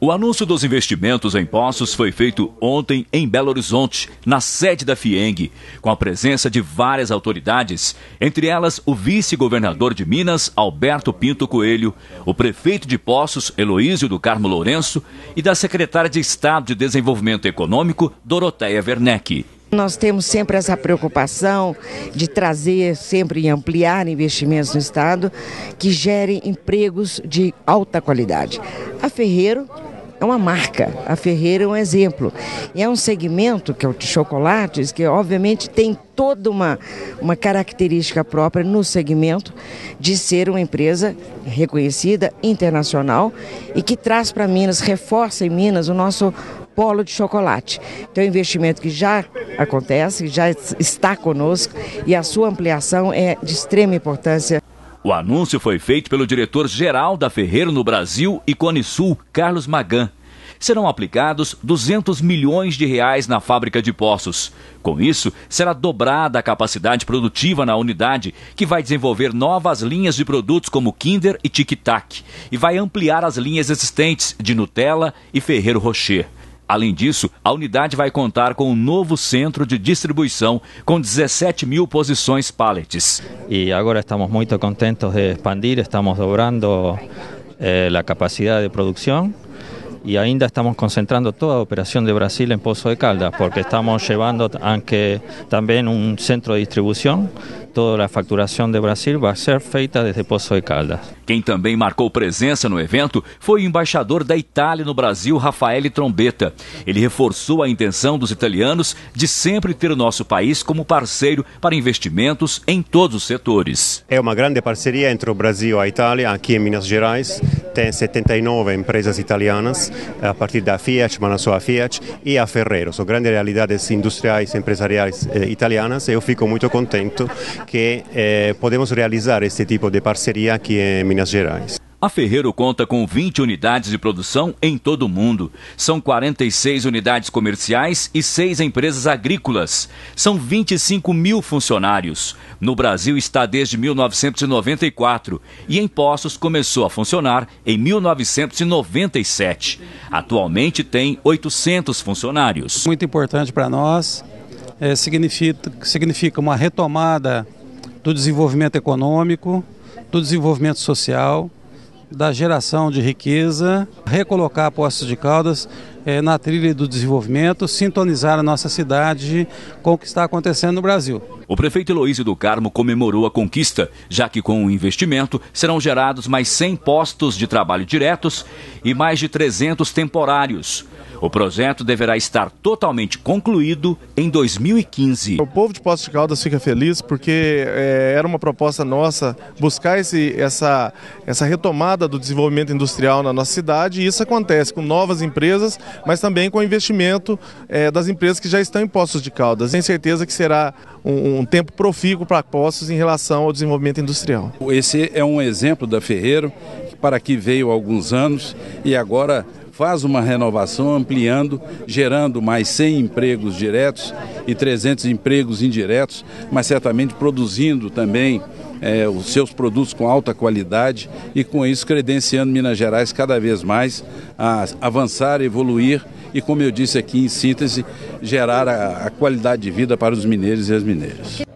O anúncio dos investimentos em Poços foi feito ontem em Belo Horizonte, na sede da FIENG, com a presença de várias autoridades, entre elas o vice-governador de Minas, Alberto Pinto Coelho, o prefeito de Poços, Heloísio do Carmo Lourenço, e da secretária de Estado de Desenvolvimento Econômico, Doroteia Werneck. Nós temos sempre essa preocupação de trazer sempre e ampliar investimentos no Estado que gerem empregos de alta qualidade. A Ferreiro é uma marca, a Ferreira é um exemplo. E é um segmento, que é o de chocolates, que obviamente tem toda uma, uma característica própria no segmento de ser uma empresa reconhecida, internacional e que traz para Minas, reforça em Minas o nosso polo de chocolate. Então, é um investimento que já acontece, já está conosco e a sua ampliação é de extrema importância. O anúncio foi feito pelo diretor-geral da Ferreiro no Brasil e Cone Sul, Carlos Magan. Serão aplicados 200 milhões de reais na fábrica de poços. Com isso, será dobrada a capacidade produtiva na unidade, que vai desenvolver novas linhas de produtos como Kinder e Tic Tac, e vai ampliar as linhas existentes de Nutella e Ferreiro Rocher. Além disso, a unidade vai contar com um novo centro de distribuição com 17 mil posições pallets. E agora estamos muito contentes de expandir, estamos dobrando eh, a capacidade de produção e ainda estamos concentrando toda a operación de Brasil en Pozo de Caldas, porque estamos llevando aunque, también un centro de distribución toda a facturação de Brasil vai ser feita desde Poço de Caldas. Quem também marcou presença no evento foi o embaixador da Itália no Brasil, Rafael Trombetta. Ele reforçou a intenção dos italianos de sempre ter o nosso país como parceiro para investimentos em todos os setores. É uma grande parceria entre o Brasil e a Itália, aqui em Minas Gerais tem 79 empresas italianas, eh, a partir da Fiat, mas não só a Fiat, e a Ferrero. São grandes realidades industriais, e empresariais eh, italianas e eu fico muito contente que eh, podemos realizar esse tipo de parceria aqui em Minas Gerais. A Ferreiro conta com 20 unidades de produção em todo o mundo. São 46 unidades comerciais e 6 empresas agrícolas. São 25 mil funcionários. No Brasil está desde 1994 e em Poços começou a funcionar em 1997. Atualmente tem 800 funcionários. Muito importante para nós. É, significa, significa uma retomada do desenvolvimento econômico, do desenvolvimento social da geração de riqueza, recolocar Poços de Caldas é, na trilha do desenvolvimento, sintonizar a nossa cidade com o que está acontecendo no Brasil. O prefeito Heloísio do Carmo comemorou a conquista, já que com o investimento serão gerados mais 100 postos de trabalho diretos e mais de 300 temporários. O projeto deverá estar totalmente concluído em 2015. O povo de Poços de Caldas fica feliz porque é, era uma proposta nossa buscar esse, essa, essa retomada do desenvolvimento industrial na nossa cidade e isso acontece com novas empresas, mas também com o investimento é, das empresas que já estão em Poços de Caldas. Tenho certeza que será um, um tempo profícuo para Poços em relação ao desenvolvimento industrial. Esse é um exemplo da Ferreiro para que veio há alguns anos e agora faz uma renovação ampliando, gerando mais 100 empregos diretos e 300 empregos indiretos, mas certamente produzindo também é, os seus produtos com alta qualidade e com isso credenciando Minas Gerais cada vez mais a avançar, evoluir e, como eu disse aqui em síntese, gerar a, a qualidade de vida para os mineiros e as mineiras.